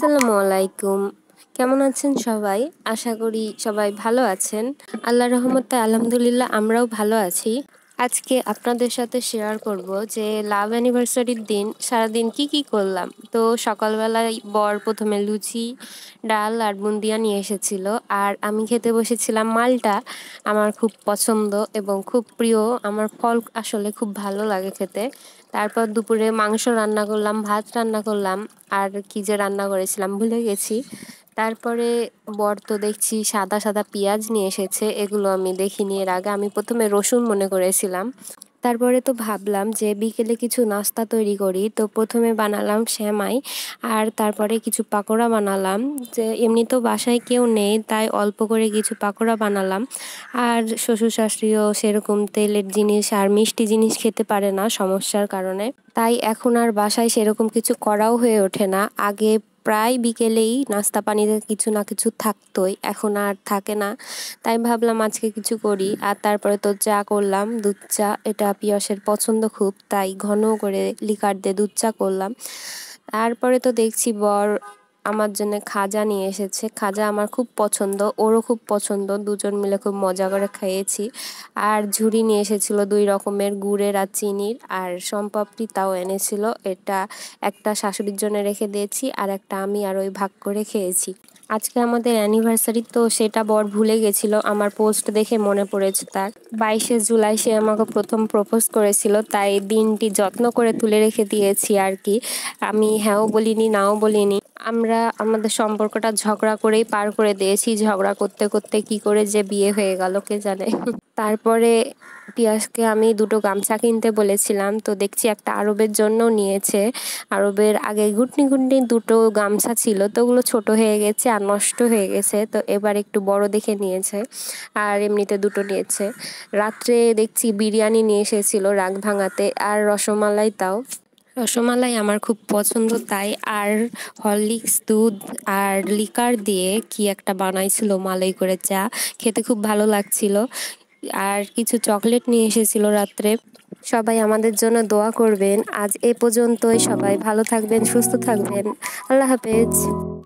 আসসালামু আলাইকুম কেমন আছেন সবাই আশা করি সবাই ভালো আছেন আল্লাহ রহমতে আলহামদুলিল্লাহ আমরাও ভালো আছি আজকে আপনাদের সাথে শেয়ার করব যে লাভ অ্যানিভার্সারির দিন সারাদিন কি কি করলাম তো সকালবেলায় বর প্রথমে লুচি ডাল আর বুন্দিয়া নিয়ে এসেছিল আর আমি খেতে বসেছিলাম মালটা আমার খুব পছন্দ এবং খুব প্রিয় আমার ফল আসলে খুব ভালো লাগে খেতে তারপর দুপুরে মাংস রান্না করলাম ভাত রান্না করলাম আর কি যে রান্না করেছিলাম ভুলে গেছি তারপরে বর তো দেখছি সাদা সাদা পেঁয়াজ নিয়ে এসেছে এগুলো আমি দেখিনি এর আগে আমি প্রথমে রসুন মনে করেছিলাম তারপরে তো ভাবলাম যে বিকেলে কিছু নাস্তা তৈরি করি তো প্রথমে বানালাম শ্যামাই আর তারপরে কিছু পাকোড়া বানালাম যে এমনি তো বাসায় কেউ নেই তাই অল্প করে কিছু পাকোড়া বানালাম আর শ্বশুর শাশুড়িও সেরকম তেলের জিনিস আর মিষ্টি জিনিস খেতে পারে না সমস্যার কারণে তাই এখন আর বাসায় সেরকম কিছু করাও হয়ে ওঠে না আগে প্রায় বিকেলেই নাস্তা পানিতে কিছু না কিছু থাকতোই এখন আর থাকে না তাই ভাবলাম আজকে কিছু করি আর তারপরে তো চা করলাম দুধ চা এটা পিয়াসের পছন্দ খুব তাই ঘন করে লিকার দিয়ে দুধ চা করলাম তারপরে তো দেখছি বর আমার জন্য খাজা নিয়ে এসেছে খাজা আমার খুব পছন্দ ওরও খুব পছন্দ দুজন মিলে খুব মজা করে খেয়েছি আর ঝুড়ি নিয়ে এসেছিল দুই রকমের গুড়ের আর চিনির আর সম্পাপড়ি তাও এনেছিল এটা একটা শাশুড়ির জন্য রেখে দিয়েছি আর একটা আমি আর ওই ভাগ করে খেয়েছি আজকে আমাদের অ্যানিভার্সারি তো সেটা বর ভুলে গেছিল আমার পোস্ট দেখে মনে পড়েছে তার বাইশে জুলাই সে আমাকে প্রথম প্রপোজ করেছিল তাই দিনটি যত্ন করে তুলে রেখে দিয়েছি আর কি আমি হ্যাঁও বলিনি নাও বলিনি আমরা আমাদের সম্পর্কটা ঝগড়া করেই পার করে দিয়েছি ঝগড়া করতে করতে কি করে যে বিয়ে হয়ে গেল কে জানে তারপরে পিয়াসকে আমি দুটো গামছা কিনতে বলেছিলাম তো দেখছি একটা আরবের জন্য নিয়েছে আরবের আগে ঘুটনি ঘুটনি দুটো গামছা ছিল তো ওগুলো ছোট হয়ে গেছে আর নষ্ট হয়ে গেছে তো এবার একটু বড় দেখে নিয়েছে আর এমনিতে দুটো নিয়েছে রাত্রে দেখছি বিরিয়ানি নিয়ে এসেছিল রাগ ভাঙাতে আর রসমালাই তাও রসমালাই আমার খুব পছন্দ তাই আর হরলিক্স দুধ আর লিকার দিয়ে কি একটা বানাইছিল মালাই করে চা খেতে খুব ভালো লাগছিল আর কিছু চকলেট নিয়ে এসেছিল রাত্রে সবাই আমাদের জন্য দোয়া করবেন আজ এ পর্যন্তই সবাই ভালো থাকবেন সুস্থ থাকবেন আল্লাহ হাফেজ